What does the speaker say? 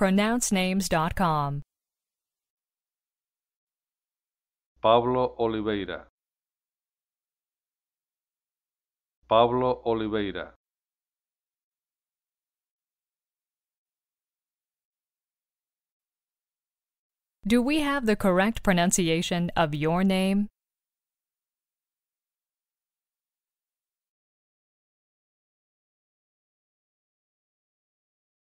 pronouncenames.com. Pablo Oliveira. Pablo Oliveira. Do we have the correct pronunciation of your name?